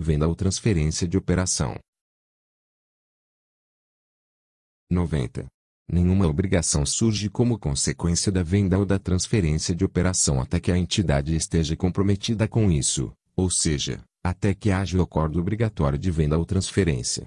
venda ou transferência de operação. 90. Nenhuma obrigação surge como consequência da venda ou da transferência de operação até que a entidade esteja comprometida com isso, ou seja, até que haja o acordo obrigatório de venda ou transferência.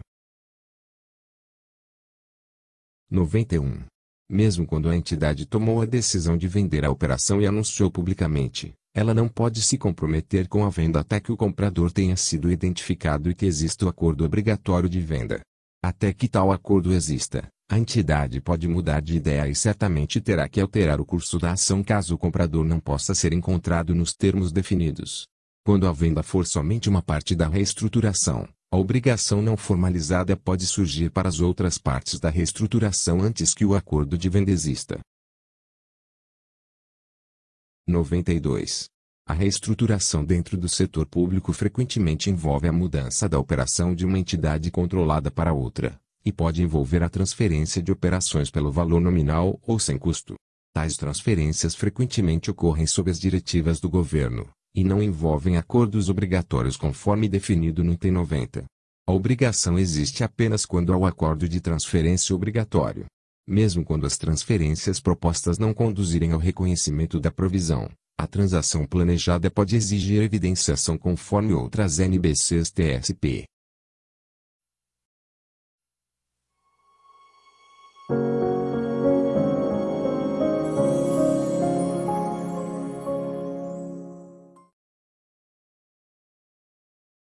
91. Mesmo quando a entidade tomou a decisão de vender a operação e anunciou publicamente, ela não pode se comprometer com a venda até que o comprador tenha sido identificado e que exista o acordo obrigatório de venda. Até que tal acordo exista, a entidade pode mudar de ideia e certamente terá que alterar o curso da ação caso o comprador não possa ser encontrado nos termos definidos. Quando a venda for somente uma parte da reestruturação, a obrigação não formalizada pode surgir para as outras partes da reestruturação antes que o acordo de venda exista. 92. A reestruturação dentro do setor público frequentemente envolve a mudança da operação de uma entidade controlada para outra, e pode envolver a transferência de operações pelo valor nominal ou sem custo. Tais transferências frequentemente ocorrem sob as diretivas do governo, e não envolvem acordos obrigatórios conforme definido no item 90. A obrigação existe apenas quando há o acordo de transferência obrigatório. Mesmo quando as transferências propostas não conduzirem ao reconhecimento da provisão, a transação planejada pode exigir evidenciação conforme outras NBCs TSP.